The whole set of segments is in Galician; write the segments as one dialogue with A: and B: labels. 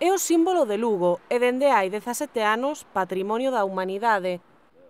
A: É o símbolo de Lugo e dende hai 17 anos patrimonio da humanidade.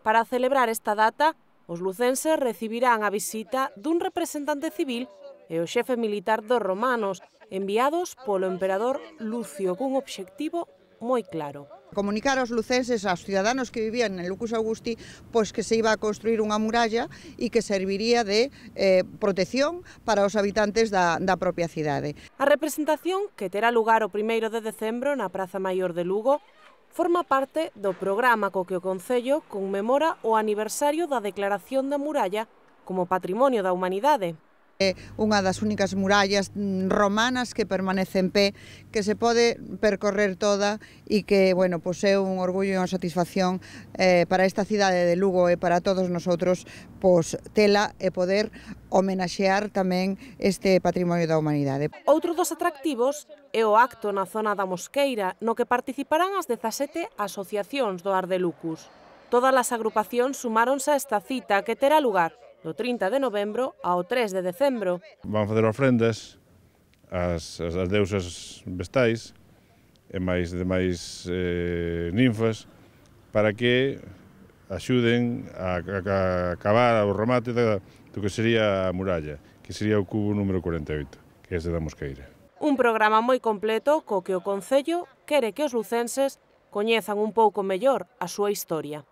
A: Para celebrar esta data, os lucenses recibirán a visita dun representante civil e o xefe militar dos romanos, enviados polo emperador
B: Lucio cun obxectivo moi claro. Comunicar aos lucenses, aos ciudadanos que vivían en Lucus Augusti, pois que se iba a construir unha muralla e que serviría de eh, protección para os habitantes da, da propia cidade.
A: A representación, que terá lugar o 1 de decembro na Praza Maior de Lugo, forma parte do programa co que o Concello conmemora o aniversario da declaración da muralla como Patrimonio da Humanidade.
B: É unha das únicas murallas romanas que permanece en pé, que se pode percorrer toda e que, bueno, posee un orgullo e unha satisfacción eh, para esta cidade de Lugo e para todos nosotros pos tela e poder homenaxear tamén este patrimonio da humanidade.
A: Outro dos atractivos é o acto na zona da Mosqueira, no que participarán as 17 asociacións do Ardelucus. Todas as agrupacións sumáronse a esta cita que terá lugar do 30 de novembro ao 3 de decembro.
C: Van facer ofrendas ás, ás deusas vestais e máis demais eh, ninfas para que axuden a, a, a acabar o remate da, do que sería a muralla, que sería o cubo número 48, que é de da Mosqueira.
A: Un programa moi completo co que o Concello quere que os lucenses coñezan un pouco mellor a súa historia.